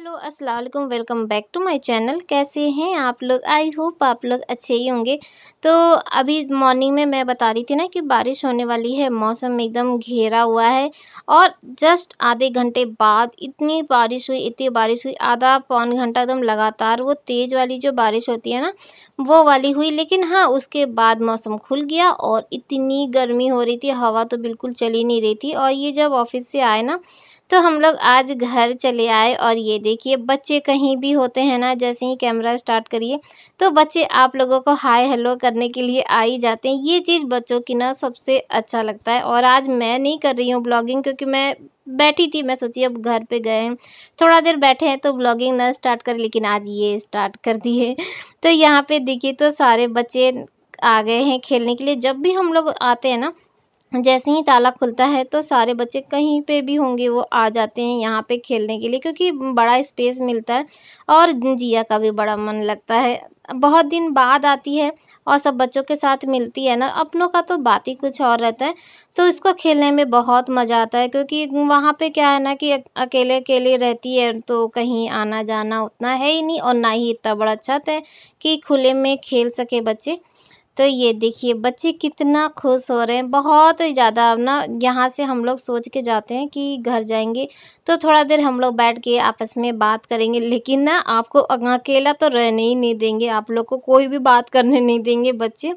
hello अस्सलाम वालेकुम welcome back to my channel कैसे हैं आप लोग आई होप आप लोग अच्छे ही होंगे तो अभी मॉर्निंग में मैं बता रही थी ना कि बारिश होने वाली है मौसम एकदम घेरा हुआ है और जस्ट आधे घंटे बाद इतनी बारिश हुई इतनी बारिश हुई आधा पौन घंटा एकदम लगातार वो तेज़ वाली जो बारिश होती है ना वो वाली हुई लेकिन हाँ उसके बाद मौसम खुल गया और इतनी गर्मी हो रही थी हवा तो बिल्कुल चली नहीं रही थी और ये जब ऑफिस से आए ना तो हम लोग आज घर चले आए और ये देखिए बच्चे कहीं भी होते हैं ना जैसे ही कैमरा स्टार्ट करिए तो बच्चे आप लोगों को हाय हेलो करने के लिए आ ही जाते हैं ये चीज़ बच्चों की ना सबसे अच्छा लगता है और आज मैं नहीं कर रही हूँ ब्लॉगिंग क्योंकि मैं बैठी थी मैं सोची अब घर पे गए हैं थोड़ा देर बैठे हैं तो ब्लॉगिंग ना स्टार्ट कर लेकिन आज ये स्टार्ट कर दिए तो यहाँ पे देखिए तो सारे बच्चे आ गए हैं खेलने के लिए जब भी हम लोग आते हैं ना जैसे ही ताला खुलता है तो सारे बच्चे कहीं पे भी होंगे वो आ जाते हैं यहाँ पे खेलने के लिए क्योंकि बड़ा स्पेस मिलता है और जिया का भी बड़ा मन लगता है बहुत दिन बाद आती है और सब बच्चों के साथ मिलती है ना अपनों का तो बात ही कुछ और रहता है तो इसको खेलने में बहुत मज़ा आता है क्योंकि वहाँ पे क्या है ना कि अकेले अकेले रहती है तो कहीं आना जाना उतना है ही नहीं और ना ही इतना बड़ा छत है कि खुले में खेल सके बच्चे तो ये देखिए बच्चे कितना खुश हो रहे हैं बहुत ज़्यादा ना यहाँ से हम लोग सोच के जाते हैं कि घर जाएंगे तो थोड़ा देर हम लोग बैठ के आपस में बात करेंगे लेकिन ना आपको अकेला तो रहने ही नहीं देंगे आप लोग को कोई भी बात करने नहीं देंगे बच्चे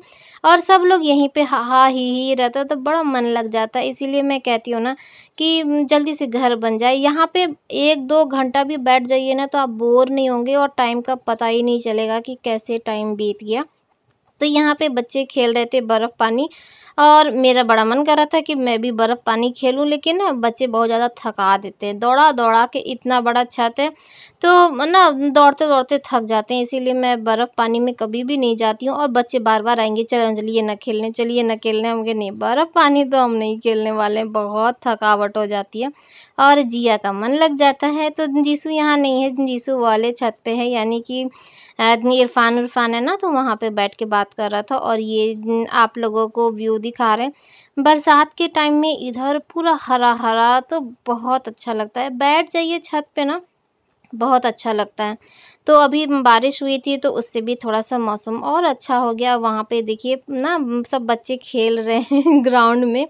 और सब लोग यहीं पे हा हा ही ही रहता तो बड़ा मन लग जाता है इसीलिए मैं कहती हूँ ना कि जल्दी से घर बन जाए यहाँ पर एक दो घंटा भी बैठ जाइए ना तो आप बोर नहीं होंगे और टाइम का पता ही नहीं चलेगा कि कैसे टाइम बीत गया तो यहाँ पे बच्चे खेल रहे थे बर्फ़ पानी और मेरा बड़ा मन कर रहा था कि मैं भी बर्फ़ पानी खेलूं लेकिन बच्चे बहुत ज़्यादा थका देते हैं दौड़ा दौड़ा के इतना बड़ा छत है तो ना दौड़ते दौड़ते थक जाते हैं इसीलिए मैं बर्फ़ पानी में कभी भी नहीं जाती हूँ और बच्चे बार बार आएंगे चलो चलिए न ना खेलने चलिए ना खेलने हम कहें नहीं बर्फ़ पानी तो हम नहीं खेलने वाले हैं बहुत थकावट हो जाती है और जिया का मन लग जाता है तो जीसू यहाँ नहीं है जीसु वाले छत पर है यानी कि इरफान उरफान है ना तो वहाँ पर बैठ के बात कर रहा था और ये आप लोगों को व्यू दिखा रहे हैं बरसात के टाइम में इधर पूरा हरा हरा तो बहुत अच्छा लगता है बैठ जाइए छत पे ना बहुत अच्छा लगता है तो अभी बारिश हुई थी तो उससे भी थोड़ा सा मौसम और अच्छा हो गया वहाँ पे देखिए ना सब बच्चे खेल रहे हैं ग्राउंड में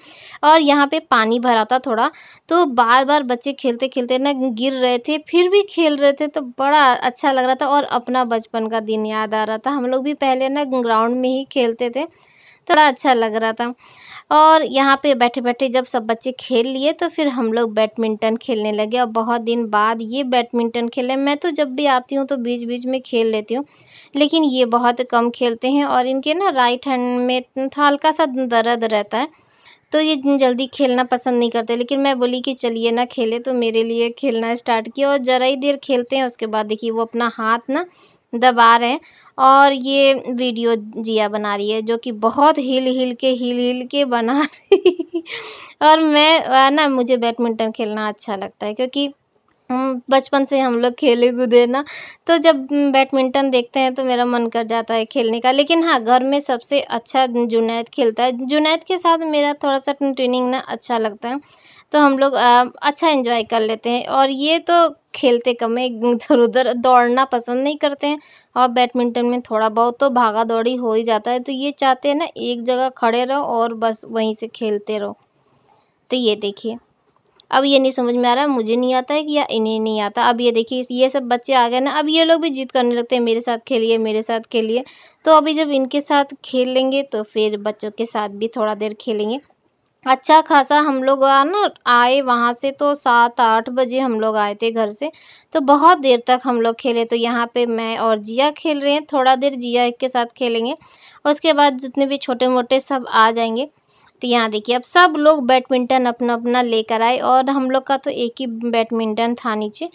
और यहाँ पे पानी भरा था थोड़ा तो बार बार बच्चे खेलते खेलते ना गिर रहे थे फिर भी खेल रहे थे तो बड़ा अच्छा लग रहा था और अपना बचपन का दिन याद आ रहा था हम लोग भी पहले ना ग्राउंड में ही खेलते थे थोड़ा अच्छा लग रहा था और यहाँ पे बैठे बैठे जब सब बच्चे खेल लिए तो फिर हम लोग बैडमिंटन खेलने लगे और बहुत दिन बाद ये बैडमिंटन खेले मैं तो जब भी आती हूँ तो बीच बीच में खेल लेती हूँ लेकिन ये बहुत कम खेलते हैं और इनके ना राइट हैंड में हल्का सा दर्द रहता है तो ये जल्दी खेलना पसंद नहीं करते लेकिन मैं बोली कि चलिए ना खेले तो मेरे लिए खेलना स्टार्ट किया और ज़रा ही देर खेलते हैं उसके बाद देखिए वो अपना हाथ ना दबा रहे हैं और ये वीडियो जिया बना रही है जो कि बहुत हिल हिल के हिल हिल के बना रही और मैं ना मुझे बैडमिंटन खेलना अच्छा लगता है क्योंकि बचपन से हम लोग खेले कूदे ना तो जब बैडमिंटन देखते हैं तो मेरा मन कर जाता है खेलने का लेकिन हाँ घर में सबसे अच्छा जुनैद खेलता है जुनैद के साथ मेरा थोड़ा सा ट्रेनिंग ना अच्छा लगता है तो हम लोग अच्छा इन्जॉय कर लेते हैं और ये तो खेलते कम है इधर उधर दौड़ना पसंद नहीं करते हैं और बैडमिंटन में थोड़ा बहुत तो भागा दौड़ी हो ही जाता है तो ये चाहते हैं ना एक जगह खड़े रहो और बस वहीं से खेलते रहो तो ये देखिए अब ये नहीं समझ में आ रहा मुझे नहीं आता है कि या इन्हें नहीं आता अब ये देखिए ये सब बच्चे आ गए ना अब ये लोग भी जीत करने लगते हैं मेरे साथ खेलिए मेरे साथ खेलिए तो अभी जब इनके साथ खेल लेंगे तो फिर बच्चों के साथ भी थोड़ा देर खेलेंगे अच्छा खासा हम लोग ना आए वहाँ से तो सात आठ बजे हम लोग आए थे घर से तो बहुत देर तक हम लोग खेले तो यहाँ पे मैं और जिया खेल रहे हैं थोड़ा देर जिया के साथ खेलेंगे उसके बाद जितने भी छोटे मोटे सब आ जाएंगे तो यहाँ देखिए अब सब लोग बैडमिंटन अपना अपना लेकर आए और हम लोग का तो एक ही बैडमिंटन था नीचे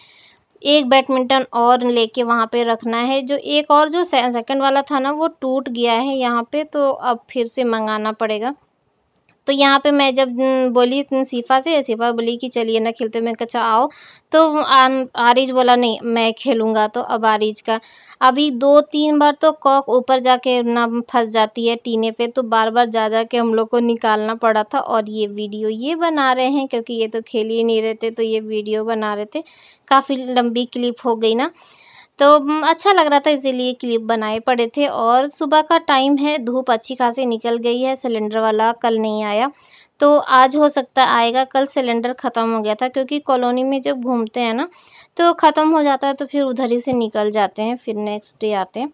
एक बैडमिंटन और लेके वहाँ पे रखना है जो एक और जो सेकंड वाला था ना वो टूट गया है यहाँ पे तो अब फिर से मंगाना पड़ेगा तो यहाँ पे मैं जब बोली सिफा से सिफा बोली कि चलिए ना खेलते मैं कच्चा आओ तो आरिज बोला नहीं मैं खेलूँगा तो अब आरिज का अभी दो तीन बार तो कॉक ऊपर जाके ना फंस जाती है टीने पे तो बार बार जा जा के हम लोग को निकालना पड़ा था और ये वीडियो ये बना रहे हैं क्योंकि ये तो खेल ही नहीं रहते तो ये वीडियो बना रहे थे काफ़ी लंबी क्लिप हो गई ना तो अच्छा लग रहा था इसीलिए क्लिप बनाए पड़े थे और सुबह का टाइम है धूप अच्छी खासी निकल गई है सिलेंडर वाला कल नहीं आया तो आज हो सकता आएगा कल सिलेंडर ख़त्म हो गया था क्योंकि कॉलोनी में जब घूमते हैं ना तो ख़त्म हो जाता है तो फिर उधर ही से निकल जाते हैं फिर नेक्स्ट डे आते हैं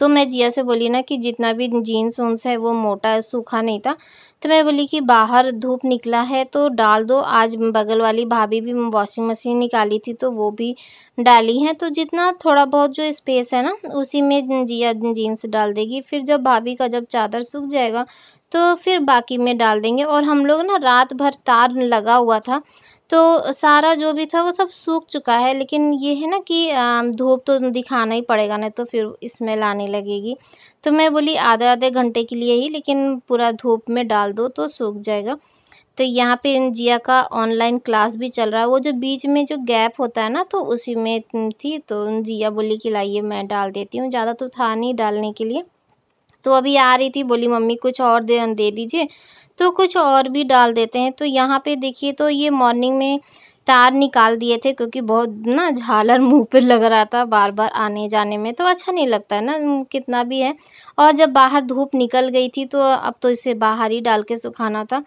तो मैं जिया से बोली ना कि जितना भी जीन्स उन्स है वो मोटा सूखा नहीं था तो मैं बोली कि बाहर धूप निकला है तो डाल दो आज बगल वाली भाभी भी वॉशिंग मशीन निकाली थी तो वो भी डाली है तो जितना थोड़ा बहुत जो स्पेस है ना उसी में जिया जीन्स डाल देगी फिर जब भाभी का जब चादर सूख जाएगा तो फिर बाकी में डाल देंगे और हम लोग ना रात भर तार लगा हुआ था तो सारा जो भी था वो सब सूख चुका है लेकिन ये है ना कि धूप तो दिखाना ही पड़ेगा नहीं तो फिर स्मेल आने लगेगी तो मैं बोली आधे आधे घंटे के लिए ही लेकिन पूरा धूप में डाल दो तो सूख जाएगा तो यहाँ पे जिया का ऑनलाइन क्लास भी चल रहा है वो जो बीच में जो गैप होता है ना तो उसी में थी तो जिया बोली कि लाइए मैं डाल देती हूँ ज़्यादा तो था नहीं डालने के लिए तो अभी आ रही थी बोली मम्मी कुछ और दे दीजिए तो कुछ और भी डाल देते हैं तो यहाँ पे देखिए तो ये मॉर्निंग में तार निकाल दिए थे क्योंकि बहुत ना झालर मुंह पे लग रहा था बार बार आने जाने में तो अच्छा नहीं लगता है ना कितना भी है और जब बाहर धूप निकल गई थी तो अब तो इसे बाहर ही डाल के सुखाना था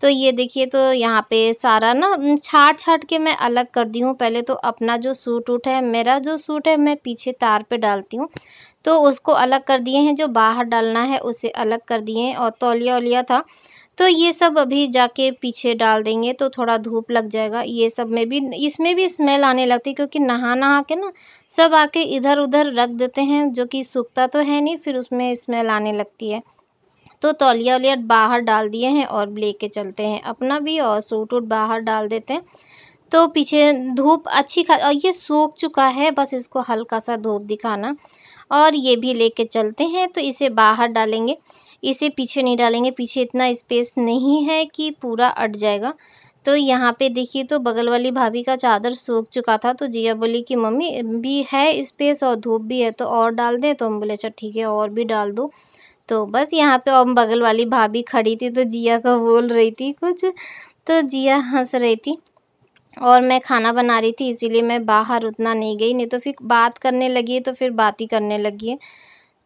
तो ये देखिए तो यहाँ पे सारा ना छाट छाट के मैं अलग कर दी हूँ पहले तो अपना जो सूट उट है मेरा जो सूट है मैं पीछे तार पे डालती हूँ तो उसको अलग कर दिए हैं जो बाहर डालना है उसे अलग कर दिए हैं और तौलिया उलिया था तो ये सब अभी जाके पीछे डाल देंगे तो थोड़ा धूप लग जाएगा ये सब में भी इसमें भी स्मेल आने लगती है क्योंकि नहा नहा के ना सब आके इधर उधर रख देते हैं जो कि सूखता तो है नहीं फिर उसमें स्मेल आने लगती है तो तौलिया वलिया बाहर डाल दिए हैं और लेके चलते हैं अपना भी और सूट वूट बाहर डाल देते हैं तो पीछे धूप अच्छी खा और ये सूख चुका है बस इसको हल्का सा धूप दिखाना और ये भी लेके चलते हैं तो इसे बाहर डालेंगे इसे पीछे नहीं डालेंगे पीछे इतना स्पेस नहीं है कि पूरा अट जाएगा तो यहाँ पे देखिए तो बगल वाली भाभी का चादर सूख चुका था तो जिया बोली कि मम्मी भी है स्पेस और धूप भी है तो और डाल दें तो हम बोले अच्छा ठीक है और भी डाल दो तो बस यहाँ पे और बगल वाली भाभी खड़ी थी तो जिया का बोल रही थी कुछ तो जिया हंस रही थी और मैं खाना बना रही थी इसीलिए मैं बाहर उतना नहीं गई नहीं तो फिर बात करने लगी तो फिर बात ही करने लगी है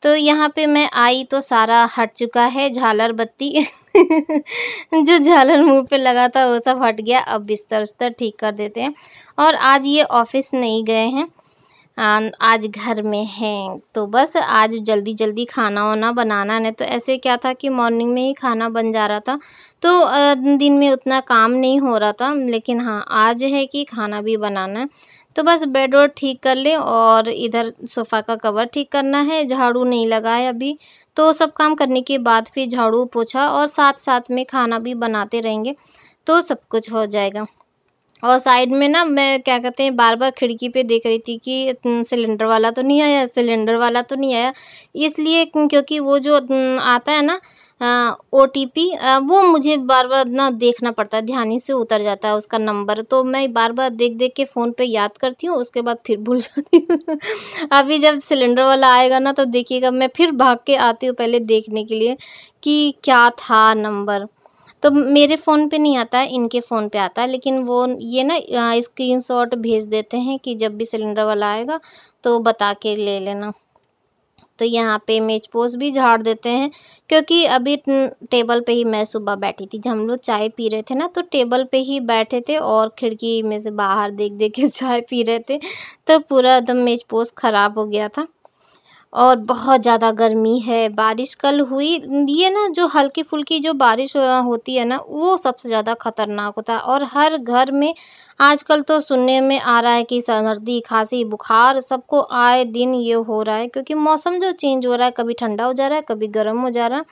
तो यहाँ पे मैं आई तो सारा हट चुका है झालर बत्ती जो झालर मुंह पे लगा था वो सब हट गया अब बिस्तर उस्तर ठीक कर देते हैं और आज ये ऑफिस नहीं गए हैं आज घर में हैं तो बस आज जल्दी जल्दी खाना वाना बनाना नहीं तो ऐसे क्या था कि मॉर्निंग में ही खाना बन जा रहा था तो दिन में उतना काम नहीं हो रहा था लेकिन हाँ आज है कि खाना भी बनाना है तो बस बेड और ठीक कर लें और इधर सोफ़ा का कवर ठीक करना है झाड़ू नहीं लगाए अभी तो सब काम करने के बाद फिर झाड़ू पोछा और साथ साथ में खाना भी बनाते रहेंगे तो सब कुछ हो जाएगा और साइड में ना मैं क्या कहते हैं बार बार खिड़की पे देख रही थी कि सिलेंडर वाला तो नहीं आया सिलेंडर वाला तो नहीं आया इसलिए क्योंकि वो जो आता है ना ओ टी पी वो मुझे बार बार ना देखना पड़ता है ध्यान ही से उतर जाता है उसका नंबर तो मैं बार बार देख देख के फ़ोन पे याद करती हूँ उसके बाद फिर भूल जाती हूँ अभी जब सिलेंडर वाला आएगा ना तो देखिएगा मैं फिर भाग के आती हूँ पहले देखने के लिए कि क्या था नंबर तो मेरे फ़ोन पे नहीं आता है इनके फ़ोन पे आता है लेकिन वो ये ना शॉट भेज देते हैं कि जब भी सिलेंडर वाला आएगा तो बता के ले लेना तो यहाँ पे मेज पोज भी झाड़ देते हैं क्योंकि अभी टेबल पे ही मैं सुबह बैठी थी जब हम लोग चाय पी रहे थे ना तो टेबल पे ही बैठे थे और खिड़की में से बाहर देख देख के चाय पी रहे थे तो पूरा एकदम मेज पोज ख़राब हो गया था और बहुत ज़्यादा गर्मी है बारिश कल हुई ये ना जो हल्की फुल्की जो बारिश होती है ना वो सबसे ज़्यादा ख़तरनाक होता है और हर घर में आजकल तो सुनने में आ रहा है कि सर्दी खांसी बुखार सबको आए दिन ये हो रहा है क्योंकि मौसम जो चेंज हो रहा है कभी ठंडा हो जा रहा है कभी गर्म हो जा रहा है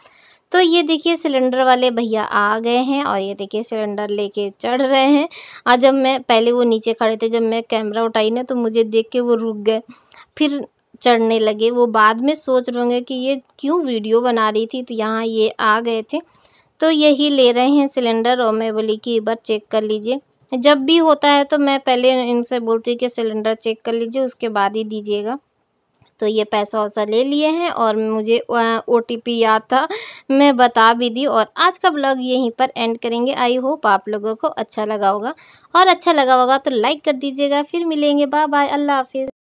तो ये देखिए सिलेंडर वाले भैया आ गए हैं और ये देखिए सिलेंडर लेके चढ़ रहे हैं और जब मैं पहले वो नीचे खड़े थे जब मैं कैमरा उठाई ना तो मुझे देख के वो रुक गए फिर चढ़ने लगे वो बाद में सोच रहे होंगे कि ये क्यों वीडियो बना रही थी तो यहाँ ये आ गए थे तो यही ले रहे हैं सिलेंडर और मैं बोली कि एक बार चेक कर लीजिए जब भी होता है तो मैं पहले इनसे बोलती हूँ कि सिलेंडर चेक कर लीजिए उसके बाद ही दीजिएगा तो ये पैसा वैसा ले लिए हैं और मुझे ओ टी पी याद था मैं बता भी दी और आज का ब्लॉग यहीं पर एंड करेंगे आई होप आप लोगों को अच्छा लगा होगा और अच्छा लगा होगा तो लाइक कर दीजिएगा फिर मिलेंगे बाय बाय अल्लाह हाफिज़